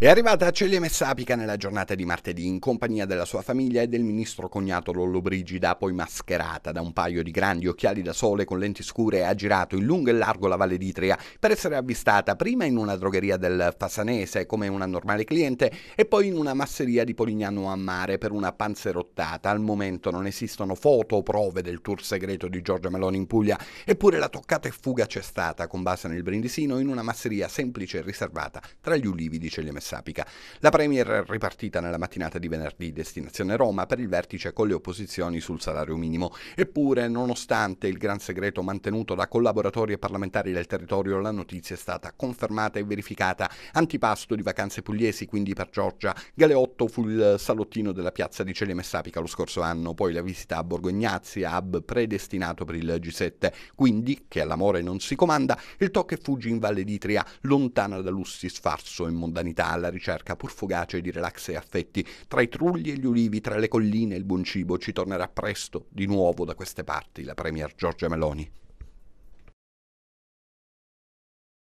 È arrivata a Celieme Sapica nella giornata di martedì in compagnia della sua famiglia e del ministro cognato Lollobrigida, poi mascherata da un paio di grandi occhiali da sole con lenti scure, ha girato in lungo e largo la Valle d'Itria per essere avvistata prima in una drogheria del Fasanese come una normale cliente e poi in una masseria di Polignano a mare per una panzerottata. Al momento non esistono foto o prove del tour segreto di Giorgia Meloni in Puglia, eppure la toccata e fuga c'è stata con base nel Brindisino in una masseria semplice e riservata tra gli ulivi di Celieme Sapica. Sapica. La Premier è ripartita nella mattinata di venerdì destinazione Roma per il vertice con le opposizioni sul salario minimo. Eppure, nonostante il gran segreto mantenuto da collaboratori e parlamentari del territorio, la notizia è stata confermata e verificata. Antipasto di vacanze pugliesi, quindi per Giorgia. Galeotto fu il salottino della piazza di Celeme Sapica lo scorso anno, poi la visita a Borgo Ignazio, hub predestinato per il G7. Quindi, che all'amore non si comanda, il tocco e fuggi in Valle d'Itria, lontana da lussi, sfarzo e mondanità alla ricerca pur fugace di relax e affetti, tra i trulli e gli ulivi, tra le colline e il buon cibo, ci tornerà presto di nuovo da queste parti la Premier Giorgia Meloni.